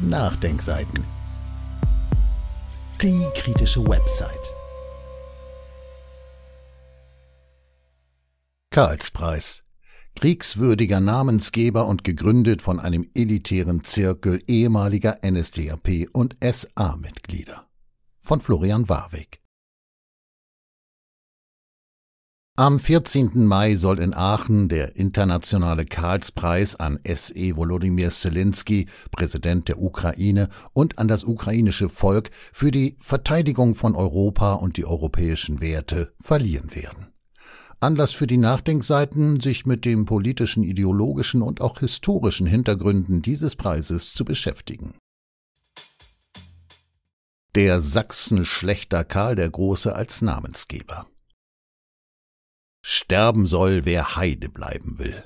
Nachdenkseiten. Die kritische Website. Karlspreis. Kriegswürdiger Namensgeber und gegründet von einem elitären Zirkel ehemaliger NSDAP und SA-Mitglieder. Von Florian Warwick. Am 14. Mai soll in Aachen der internationale Karlspreis an SE Volodymyr Zelensky, Präsident der Ukraine, und an das ukrainische Volk für die Verteidigung von Europa und die europäischen Werte verliehen werden. Anlass für die Nachdenkseiten, sich mit den politischen, ideologischen und auch historischen Hintergründen dieses Preises zu beschäftigen. Der Sachsen-Schlechter Karl der Große als Namensgeber. Sterben soll, wer Heide bleiben will.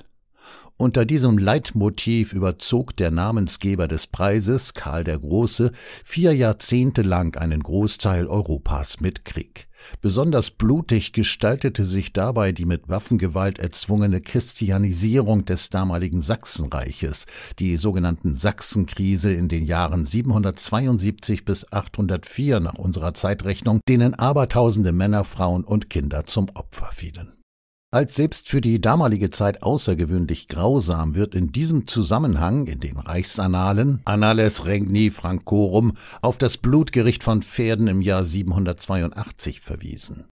Unter diesem Leitmotiv überzog der Namensgeber des Preises, Karl der Große, vier Jahrzehnte lang einen Großteil Europas mit Krieg. Besonders blutig gestaltete sich dabei die mit Waffengewalt erzwungene Christianisierung des damaligen Sachsenreiches, die sogenannten Sachsenkrise in den Jahren 772 bis 804 nach unserer Zeitrechnung, denen abertausende Männer, Frauen und Kinder zum Opfer fielen. Als selbst für die damalige Zeit außergewöhnlich grausam wird in diesem Zusammenhang in den Reichsanalen Annales Regni Francorum auf das Blutgericht von Pferden im Jahr 782 verwiesen.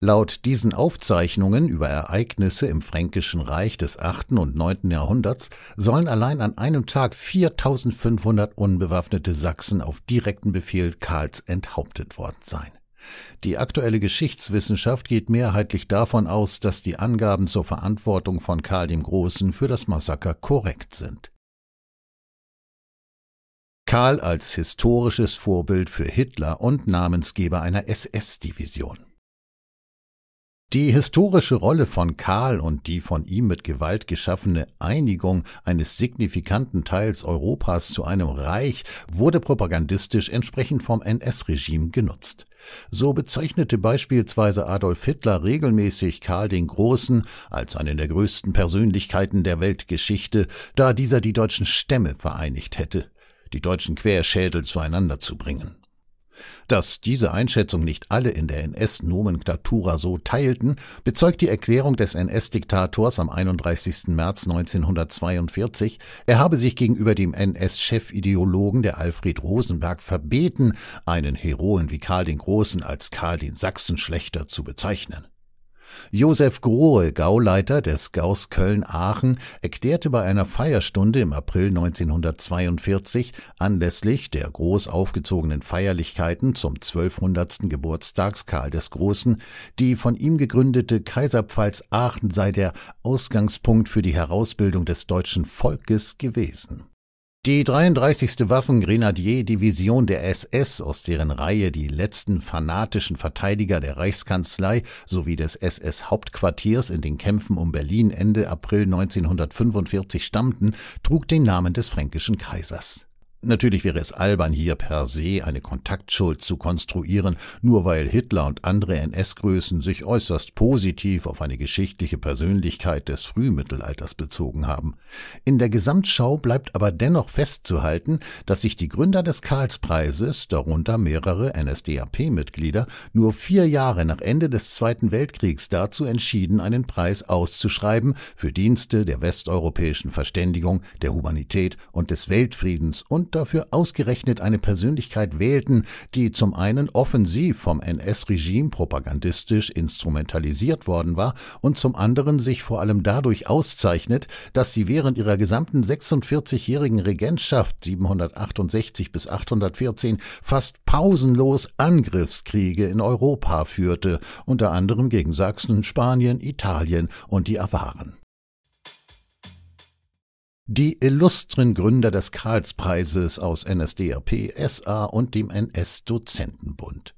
Laut diesen Aufzeichnungen über Ereignisse im Fränkischen Reich des 8. und 9. Jahrhunderts sollen allein an einem Tag 4500 unbewaffnete Sachsen auf direkten Befehl Karls enthauptet worden sein. Die aktuelle Geschichtswissenschaft geht mehrheitlich davon aus, dass die Angaben zur Verantwortung von Karl dem Großen für das Massaker korrekt sind. Karl als historisches Vorbild für Hitler und Namensgeber einer SS-Division. Die historische Rolle von Karl und die von ihm mit Gewalt geschaffene Einigung eines signifikanten Teils Europas zu einem Reich wurde propagandistisch entsprechend vom NS-Regime genutzt. So bezeichnete beispielsweise Adolf Hitler regelmäßig Karl den Großen als einen der größten Persönlichkeiten der Weltgeschichte, da dieser die deutschen Stämme vereinigt hätte, die deutschen Querschädel zueinander zu bringen. Dass diese Einschätzung nicht alle in der NS-Nomenklatura so teilten, bezeugt die Erklärung des NS-Diktators am 31. März 1942, er habe sich gegenüber dem NS-Chefideologen der Alfred Rosenberg verbeten, einen Heroen wie Karl den Großen als Karl den Sachsen schlechter zu bezeichnen. Josef Grohe, Gauleiter des Gaus Köln-Aachen, erklärte bei einer Feierstunde im April 1942 anlässlich der groß aufgezogenen Feierlichkeiten zum 1200. Geburtstags Karl des Großen, die von ihm gegründete Kaiserpfalz Aachen sei der Ausgangspunkt für die Herausbildung des deutschen Volkes gewesen. Die 33. Waffengrenadier-Division der SS, aus deren Reihe die letzten fanatischen Verteidiger der Reichskanzlei sowie des SS-Hauptquartiers in den Kämpfen um Berlin Ende April 1945 stammten, trug den Namen des fränkischen Kaisers Natürlich wäre es albern, hier per se eine Kontaktschuld zu konstruieren, nur weil Hitler und andere NS-Größen sich äußerst positiv auf eine geschichtliche Persönlichkeit des Frühmittelalters bezogen haben. In der Gesamtschau bleibt aber dennoch festzuhalten, dass sich die Gründer des Karlspreises, darunter mehrere NSDAP-Mitglieder, nur vier Jahre nach Ende des Zweiten Weltkriegs dazu entschieden, einen Preis auszuschreiben für Dienste der westeuropäischen Verständigung, der Humanität und des Weltfriedens und und dafür ausgerechnet eine Persönlichkeit wählten, die zum einen offensiv vom NS-Regime propagandistisch instrumentalisiert worden war und zum anderen sich vor allem dadurch auszeichnet, dass sie während ihrer gesamten 46-jährigen Regentschaft 768 bis 814 fast pausenlos Angriffskriege in Europa führte, unter anderem gegen Sachsen, Spanien, Italien und die Awaren. Die illustren Gründer des Karlspreises aus NSDAP, SA und dem NS-Dozentenbund.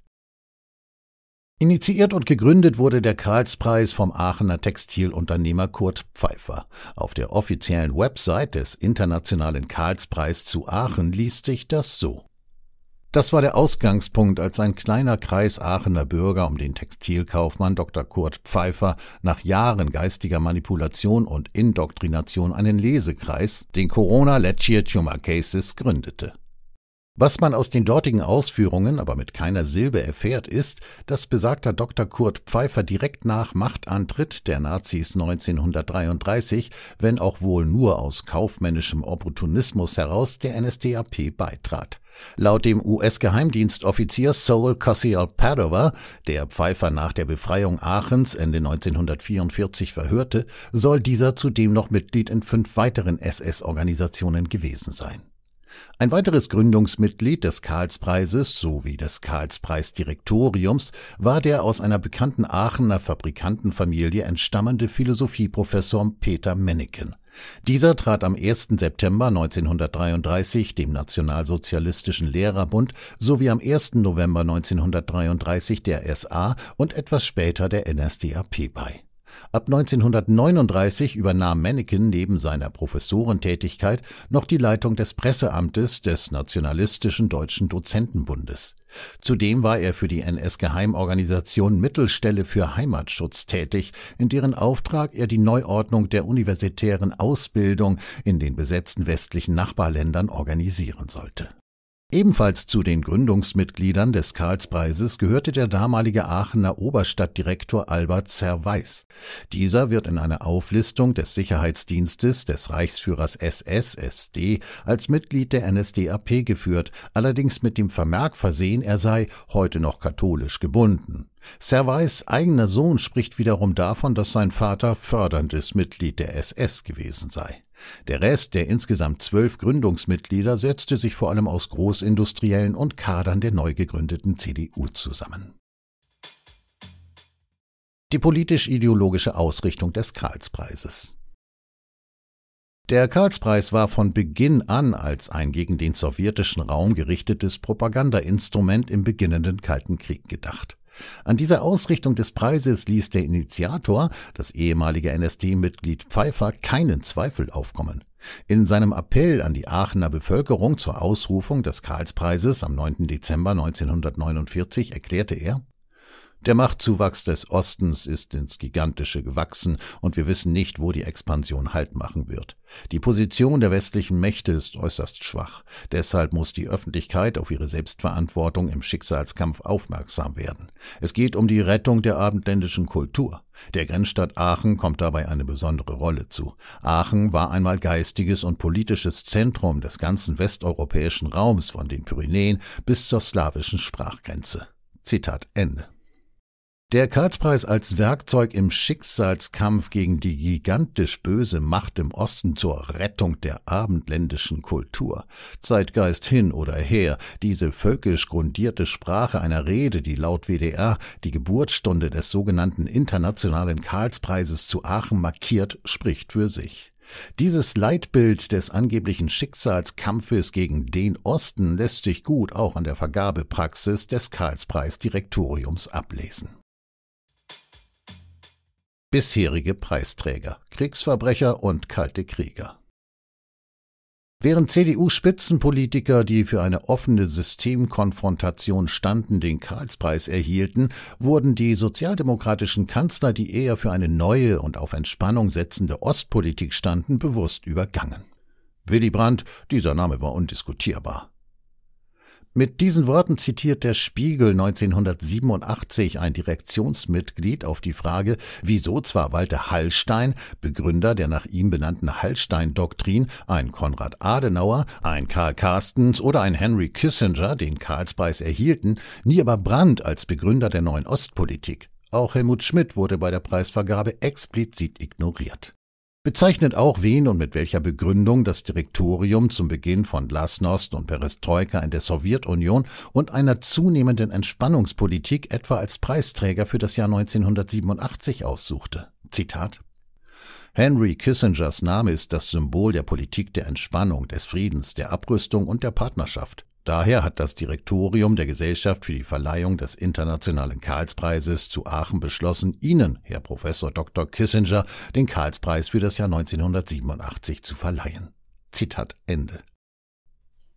Initiiert und gegründet wurde der Karlspreis vom Aachener Textilunternehmer Kurt Pfeiffer. Auf der offiziellen Website des Internationalen Karlspreis zu Aachen liest sich das so. Das war der Ausgangspunkt, als ein kleiner Kreis Aachener Bürger um den Textilkaufmann Dr. Kurt Pfeiffer nach Jahren geistiger Manipulation und Indoktrination einen Lesekreis, den Corona Lectio Cases, gründete. Was man aus den dortigen Ausführungen aber mit keiner Silbe erfährt, ist, dass besagter Dr. Kurt Pfeiffer direkt nach Machtantritt der Nazis 1933, wenn auch wohl nur aus kaufmännischem Opportunismus heraus, der NSDAP beitrat. Laut dem US-Geheimdienstoffizier Saul Cossiel Padova, der Pfeiffer nach der Befreiung Aachens Ende 1944 verhörte, soll dieser zudem noch Mitglied in fünf weiteren SS-Organisationen gewesen sein. Ein weiteres Gründungsmitglied des Karlspreises sowie des Karlspreisdirektoriums war der aus einer bekannten Aachener Fabrikantenfamilie entstammende Philosophieprofessor Peter Menneken. Dieser trat am 1. September 1933 dem Nationalsozialistischen Lehrerbund sowie am 1. November 1933 der SA und etwas später der NSDAP bei Ab 1939 übernahm Manneken neben seiner Professorentätigkeit noch die Leitung des Presseamtes des Nationalistischen Deutschen Dozentenbundes. Zudem war er für die NS-Geheimorganisation Mittelstelle für Heimatschutz tätig, in deren Auftrag er die Neuordnung der universitären Ausbildung in den besetzten westlichen Nachbarländern organisieren sollte. Ebenfalls zu den Gründungsmitgliedern des Karlspreises gehörte der damalige Aachener Oberstadtdirektor Albert Zerweis. Dieser wird in einer Auflistung des Sicherheitsdienstes des Reichsführers SSSD als Mitglied der NSDAP geführt, allerdings mit dem Vermerk versehen, er sei heute noch katholisch gebunden. Servais eigener Sohn spricht wiederum davon, dass sein Vater förderndes Mitglied der SS gewesen sei. Der Rest der insgesamt zwölf Gründungsmitglieder setzte sich vor allem aus Großindustriellen und Kadern der neu gegründeten CDU zusammen. Die politisch-ideologische Ausrichtung des Karlspreises. Der Karlspreis war von Beginn an als ein gegen den sowjetischen Raum gerichtetes Propagandainstrument im beginnenden Kalten Krieg gedacht. An dieser Ausrichtung des Preises ließ der Initiator, das ehemalige NSD-Mitglied Pfeiffer, keinen Zweifel aufkommen. In seinem Appell an die Aachener Bevölkerung zur Ausrufung des Karlspreises am 9. Dezember 1949 erklärte er der Machtzuwachs des Ostens ist ins Gigantische gewachsen und wir wissen nicht, wo die Expansion Halt machen wird. Die Position der westlichen Mächte ist äußerst schwach. Deshalb muss die Öffentlichkeit auf ihre Selbstverantwortung im Schicksalskampf aufmerksam werden. Es geht um die Rettung der abendländischen Kultur. Der Grenzstadt Aachen kommt dabei eine besondere Rolle zu. Aachen war einmal geistiges und politisches Zentrum des ganzen westeuropäischen Raums von den Pyrenäen bis zur slawischen Sprachgrenze. Zitat Ende. Der Karlspreis als Werkzeug im Schicksalskampf gegen die gigantisch böse Macht im Osten zur Rettung der abendländischen Kultur. Zeitgeist hin oder her, diese völkisch grundierte Sprache einer Rede, die laut WDR die Geburtsstunde des sogenannten Internationalen Karlspreises zu Aachen markiert, spricht für sich. Dieses Leitbild des angeblichen Schicksalskampfes gegen den Osten lässt sich gut auch an der Vergabepraxis des Karlspreis-Direktoriums ablesen bisherige Preisträger, Kriegsverbrecher und kalte Krieger. Während CDU-Spitzenpolitiker, die für eine offene Systemkonfrontation standen, den Karlspreis erhielten, wurden die sozialdemokratischen Kanzler, die eher für eine neue und auf Entspannung setzende Ostpolitik standen, bewusst übergangen. Willy Brandt, dieser Name war undiskutierbar. Mit diesen Worten zitiert der Spiegel 1987 ein Direktionsmitglied auf die Frage, wieso zwar Walter Hallstein, Begründer der nach ihm benannten Hallstein-Doktrin, ein Konrad Adenauer, ein Karl Carstens oder ein Henry Kissinger den Karlspreis erhielten, nie aber Brandt als Begründer der neuen Ostpolitik. Auch Helmut Schmidt wurde bei der Preisvergabe explizit ignoriert bezeichnet auch, wen und mit welcher Begründung das Direktorium zum Beginn von Glasnost und Perestroika in der Sowjetunion und einer zunehmenden Entspannungspolitik etwa als Preisträger für das Jahr 1987 aussuchte. Zitat Henry Kissingers Name ist das Symbol der Politik der Entspannung, des Friedens, der Abrüstung und der Partnerschaft. Daher hat das Direktorium der Gesellschaft für die Verleihung des Internationalen Karlspreises zu Aachen beschlossen, Ihnen, Herr Professor Dr. Kissinger, den Karlspreis für das Jahr 1987 zu verleihen. Zitat Ende.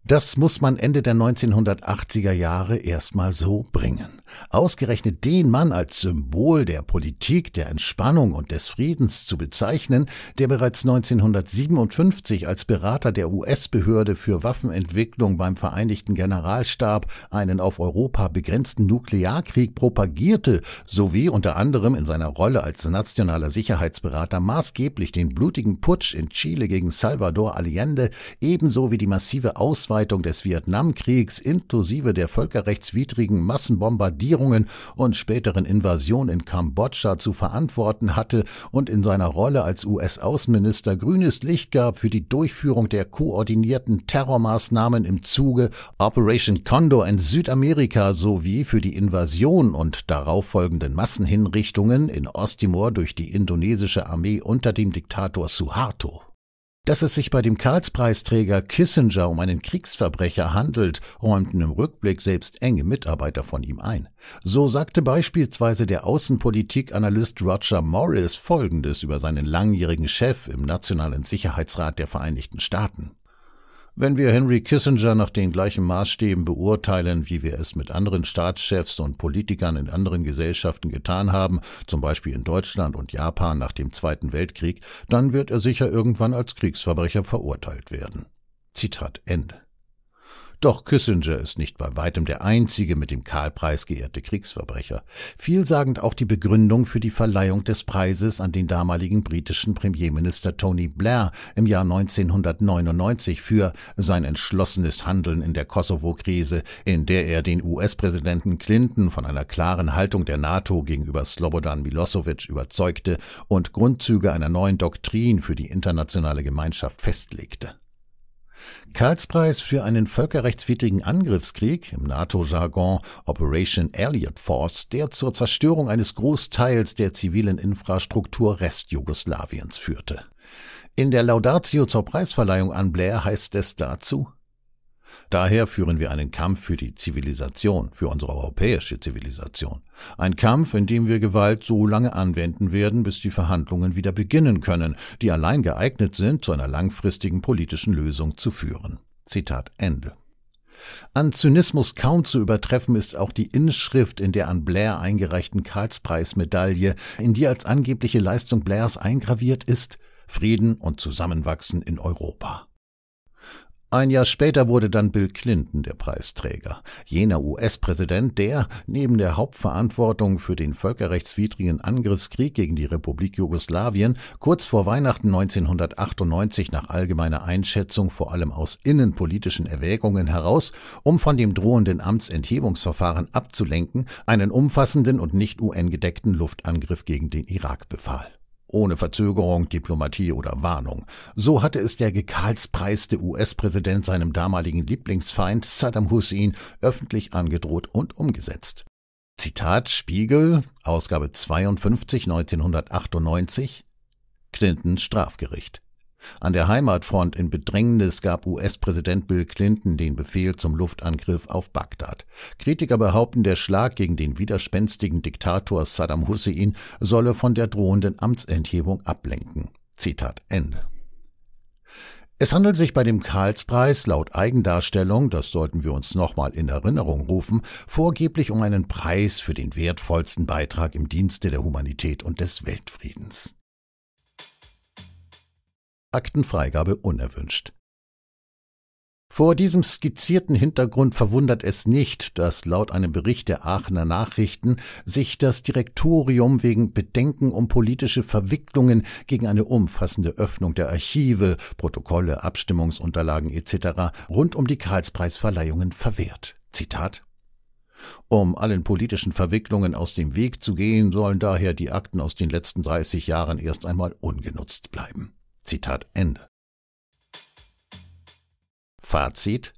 Das muss man Ende der 1980er Jahre erstmal so bringen. Ausgerechnet den Mann als Symbol der Politik, der Entspannung und des Friedens zu bezeichnen, der bereits 1957 als Berater der US-Behörde für Waffenentwicklung beim Vereinigten Generalstab einen auf Europa begrenzten Nuklearkrieg propagierte, sowie unter anderem in seiner Rolle als nationaler Sicherheitsberater maßgeblich den blutigen Putsch in Chile gegen Salvador Allende, ebenso wie die massive Auswahl Ausweitung des Vietnamkriegs inklusive der völkerrechtswidrigen Massenbombardierungen und späteren Invasion in Kambodscha zu verantworten hatte und in seiner Rolle als US-Außenminister grünes Licht gab für die Durchführung der koordinierten Terrormaßnahmen im Zuge Operation Condor in Südamerika sowie für die Invasion und darauffolgenden Massenhinrichtungen in Osttimor durch die indonesische Armee unter dem Diktator Suharto. Dass es sich bei dem Karlspreisträger Kissinger um einen Kriegsverbrecher handelt, räumten im Rückblick selbst enge Mitarbeiter von ihm ein. So sagte beispielsweise der Außenpolitikanalyst Roger Morris Folgendes über seinen langjährigen Chef im Nationalen Sicherheitsrat der Vereinigten Staaten. Wenn wir Henry Kissinger nach den gleichen Maßstäben beurteilen, wie wir es mit anderen Staatschefs und Politikern in anderen Gesellschaften getan haben, zum Beispiel in Deutschland und Japan nach dem Zweiten Weltkrieg, dann wird er sicher irgendwann als Kriegsverbrecher verurteilt werden. Zitat Ende. Doch Kissinger ist nicht bei weitem der einzige mit dem Karl-Preis geehrte Kriegsverbrecher. Vielsagend auch die Begründung für die Verleihung des Preises an den damaligen britischen Premierminister Tony Blair im Jahr 1999 für sein entschlossenes Handeln in der Kosovo-Krise, in der er den US-Präsidenten Clinton von einer klaren Haltung der NATO gegenüber Slobodan Milosevic überzeugte und Grundzüge einer neuen Doktrin für die internationale Gemeinschaft festlegte. Karlspreis für einen völkerrechtswidrigen Angriffskrieg, im NATO-Jargon Operation Elliot Force, der zur Zerstörung eines Großteils der zivilen Infrastruktur Restjugoslawiens führte. In der Laudatio zur Preisverleihung an Blair heißt es dazu Daher führen wir einen Kampf für die Zivilisation, für unsere europäische Zivilisation. Ein Kampf, in dem wir Gewalt so lange anwenden werden, bis die Verhandlungen wieder beginnen können, die allein geeignet sind, zu einer langfristigen politischen Lösung zu führen. Zitat Ende. An Zynismus kaum zu übertreffen ist auch die Inschrift in der an Blair eingereichten Karlspreis-Medaille, in die als angebliche Leistung Blairs eingraviert ist Frieden und Zusammenwachsen in Europa. Ein Jahr später wurde dann Bill Clinton der Preisträger, jener US-Präsident, der neben der Hauptverantwortung für den völkerrechtswidrigen Angriffskrieg gegen die Republik Jugoslawien kurz vor Weihnachten 1998 nach allgemeiner Einschätzung vor allem aus innenpolitischen Erwägungen heraus, um von dem drohenden Amtsenthebungsverfahren abzulenken, einen umfassenden und nicht UN-gedeckten Luftangriff gegen den Irak befahl. Ohne Verzögerung, Diplomatie oder Warnung. So hatte es der gekahlspreiste US-Präsident seinem damaligen Lieblingsfeind Saddam Hussein öffentlich angedroht und umgesetzt. Zitat Spiegel, Ausgabe 52, 1998, Clinton Strafgericht. An der Heimatfront in Bedrängnis gab US-Präsident Bill Clinton den Befehl zum Luftangriff auf Bagdad. Kritiker behaupten, der Schlag gegen den widerspenstigen Diktator Saddam Hussein solle von der drohenden Amtsenthebung ablenken. Zitat Ende. Es handelt sich bei dem Karlspreis laut Eigendarstellung, das sollten wir uns nochmal in Erinnerung rufen, vorgeblich um einen Preis für den wertvollsten Beitrag im Dienste der Humanität und des Weltfriedens. Aktenfreigabe unerwünscht. Vor diesem skizzierten Hintergrund verwundert es nicht, dass laut einem Bericht der Aachener Nachrichten sich das Direktorium wegen Bedenken um politische Verwicklungen gegen eine umfassende Öffnung der Archive, Protokolle, Abstimmungsunterlagen etc. rund um die Karlspreisverleihungen verwehrt. Zitat um allen politischen Verwicklungen aus dem Weg zu gehen, sollen daher die Akten aus den letzten 30 Jahren erst einmal ungenutzt bleiben. Zitat Ende. Fazit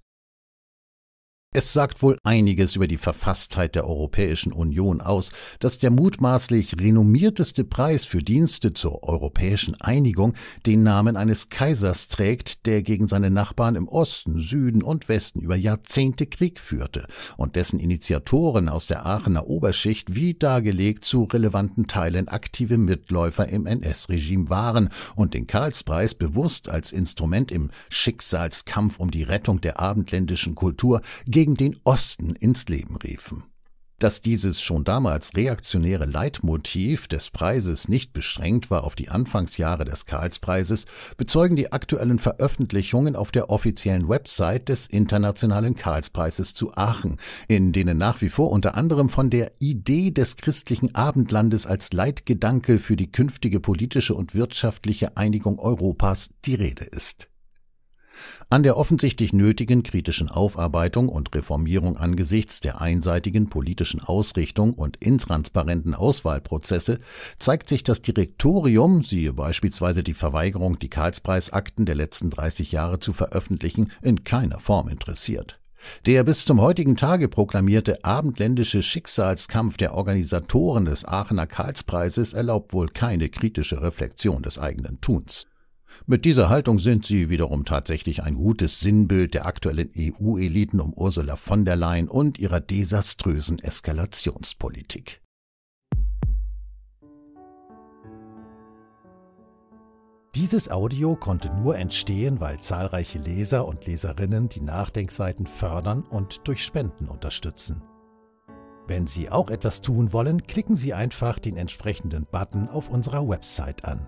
es sagt wohl einiges über die Verfasstheit der Europäischen Union aus, dass der mutmaßlich renommierteste Preis für Dienste zur europäischen Einigung den Namen eines Kaisers trägt, der gegen seine Nachbarn im Osten, Süden und Westen über Jahrzehnte Krieg führte und dessen Initiatoren aus der Aachener Oberschicht wie dargelegt zu relevanten Teilen aktive Mitläufer im NS-Regime waren und den Karlspreis bewusst als Instrument im Schicksalskampf um die Rettung der abendländischen Kultur gegen den Osten ins Leben riefen. Dass dieses schon damals reaktionäre Leitmotiv des Preises nicht beschränkt war auf die Anfangsjahre des Karlspreises, bezeugen die aktuellen Veröffentlichungen auf der offiziellen Website des Internationalen Karlspreises zu Aachen, in denen nach wie vor unter anderem von der Idee des christlichen Abendlandes als Leitgedanke für die künftige politische und wirtschaftliche Einigung Europas die Rede ist an der offensichtlich nötigen kritischen Aufarbeitung und Reformierung angesichts der einseitigen politischen Ausrichtung und intransparenten Auswahlprozesse zeigt sich das Direktorium, siehe beispielsweise die Verweigerung, die Karlspreisakten der letzten 30 Jahre zu veröffentlichen, in keiner Form interessiert. Der bis zum heutigen Tage proklamierte abendländische Schicksalskampf der Organisatoren des Aachener Karlspreises erlaubt wohl keine kritische Reflexion des eigenen Tuns. Mit dieser Haltung sind sie wiederum tatsächlich ein gutes Sinnbild der aktuellen EU-Eliten um Ursula von der Leyen und ihrer desaströsen Eskalationspolitik. Dieses Audio konnte nur entstehen, weil zahlreiche Leser und Leserinnen die Nachdenkseiten fördern und durch Spenden unterstützen. Wenn Sie auch etwas tun wollen, klicken Sie einfach den entsprechenden Button auf unserer Website an.